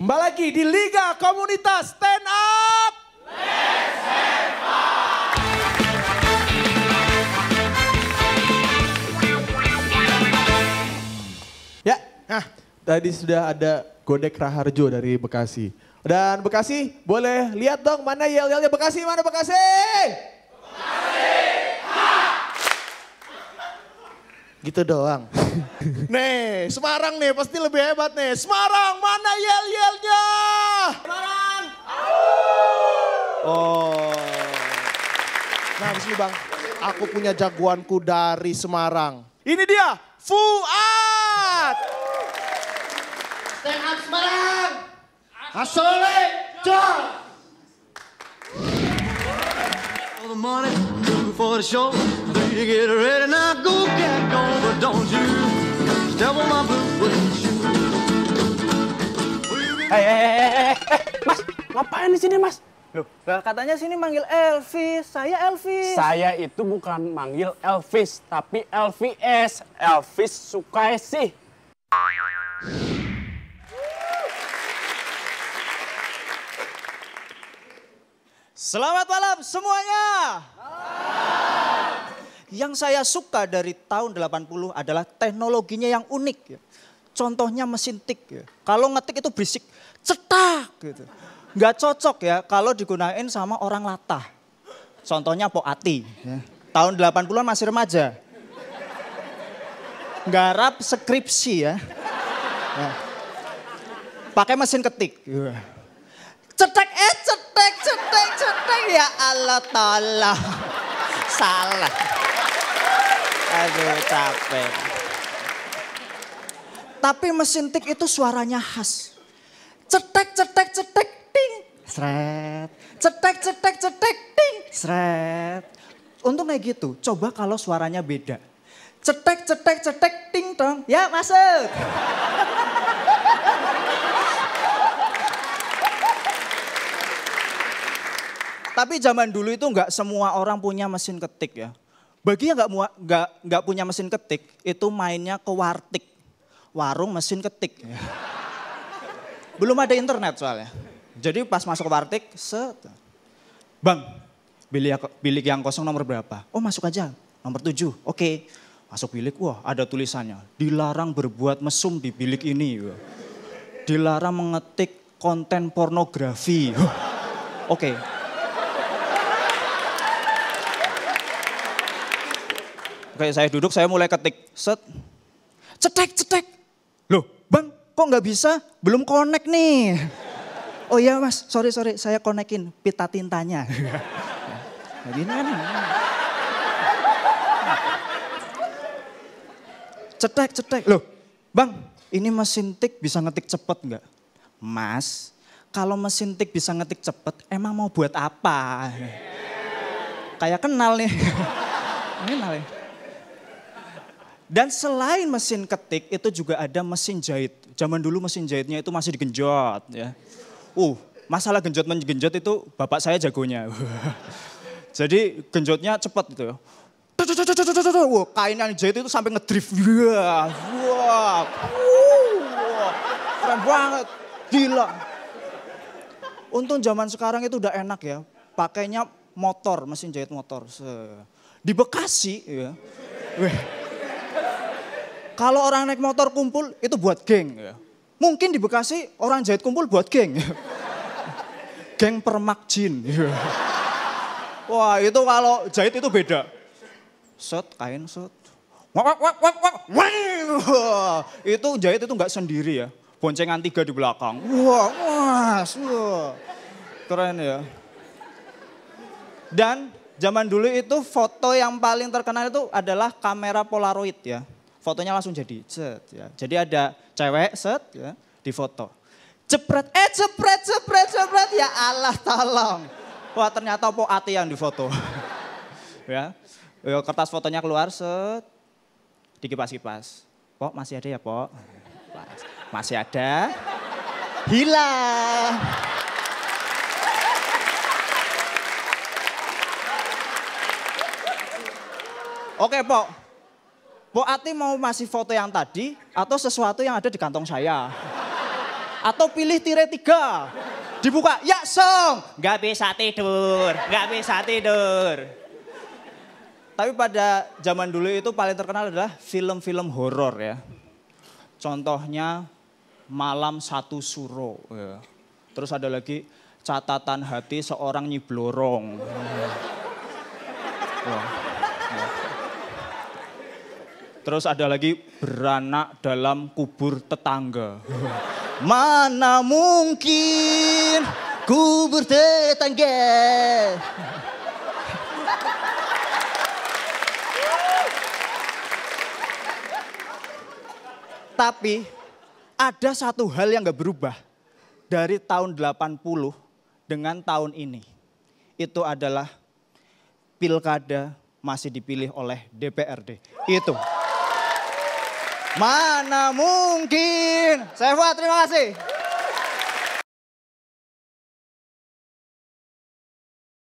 Kembali lagi di Liga Komunitas Stand Up. Ya, nah tadi sudah ada Godek Raharjo dari Bekasi. Dan Bekasi boleh lihat dong mana yel-yelnya Bekasi, mana Bekasi? Gitu doang. nih, Semarang nih pasti lebih hebat nih. Semarang, mana yel-yelnya? Semarang. Oh. Nah, di sini Bang. Aku punya jagoanku dari Semarang. Ini dia, Fuad. Stand up Semarang. Asole, John. All the morning before the show, you get ready now, go over, don't you? Double my blue wooden ngapain di sini, Mas? Loh, katanya sini manggil Elvis. Saya Elvis. Saya itu bukan manggil Elvis, tapi Elvis. Elvis suka sih. Selamat malam semuanya. Yang saya suka dari tahun 80 adalah teknologinya yang unik. Ya. Contohnya mesin tik. Ya. Kalau ngetik itu berisik, cetak gitu. Nggak cocok ya kalau digunain sama orang latah. Contohnya Po Ati. Ya. Tahun 80-an masih remaja. Garap skripsi ya. Pakai mesin ketik. Cetek, eh cetek, cetek, cetek. Ya Allah, tolong. Salah. Aduh capek. Tapi mesin tik itu suaranya khas. Cetek, cetek, cetek, ting. Sret. Cetek, cetek, cetek, ting. Sret. Untungnya gitu, coba kalau suaranya beda. Cetek, cetek, cetek, ting dong. Ya masuk. Tapi zaman dulu itu nggak semua orang punya mesin ketik ya. Bagi yang nggak nggak nggak punya mesin ketik, itu mainnya ke wartik, warung mesin ketik. Belum ada internet soalnya. Jadi pas masuk ke wartik, set, bang, bilik, bilik yang kosong nomor berapa? Oh masuk aja, nomor tujuh. Oke, masuk bilik, wah ada tulisannya, dilarang berbuat mesum di bilik ini. Dilarang mengetik konten pornografi. Oke, okay kayak saya duduk, saya mulai ketik. Set. Cetek, cetek. Loh, bang, kok nggak bisa? Belum connect nih. Oh iya mas, sorry, sorry, saya konekin pita tintanya. Nah, gini kan. Cetek, cetek. Loh, bang, ini mesin tik bisa ngetik cepet nggak? Mas, kalau mesin tik bisa ngetik cepet, emang mau buat apa? Kayak kenal nih. kenal nih. Ya? Dan selain mesin ketik itu juga ada mesin jahit. Zaman dulu mesin jahitnya itu masih digenjot ya. Uh, masalah genjot menggenjot itu bapak saya jagonya. Jadi genjotnya cepat gitu ya. Wah, kain yang jahit itu sampai ngedrift. Wah, wah, wah, keren banget, gila. Untung zaman sekarang itu udah enak ya. Pakainya motor, mesin jahit motor. Di Bekasi, ya. Kalau orang naik motor kumpul itu buat geng. Ya. Mungkin di Bekasi orang jahit kumpul buat geng. Ya. Geng permakjin. Ya. Wah itu kalau jahit itu beda. Set kain set. Wak, wak, wak, wak, wah. Itu jahit itu nggak sendiri ya. Boncengan tiga di belakang. Wah, mas, wah. Keren ya. Dan zaman dulu itu foto yang paling terkenal itu adalah kamera Polaroid ya fotonya langsung jadi set ya. Jadi ada cewek set ya, di foto. cepret, eh cepret, cepret, cepret, ya Allah tolong. Wah ternyata po ati yang di foto, ya. kertas fotonya keluar set, dikipas-kipas. Pok masih ada ya pok? Masih ada. Hilang. Oke pok, Pok Ati mau masih foto yang tadi atau sesuatu yang ada di kantong saya? Atau pilih tirai tiga? Dibuka, ya song! Gak bisa tidur, gak bisa tidur. Tapi pada zaman dulu itu paling terkenal adalah film-film horor ya. Contohnya Malam Satu Suro. Ya. Terus ada lagi Catatan Hati Seorang Nyiblorong. Ya. Terus ada lagi beranak dalam kubur tetangga. Mana mungkin kubur tetangga. Tapi ada satu hal yang gak berubah dari tahun 80 dengan tahun ini. Itu adalah pilkada masih dipilih oleh DPRD. Itu. Mana mungkin. Seva, terima kasih.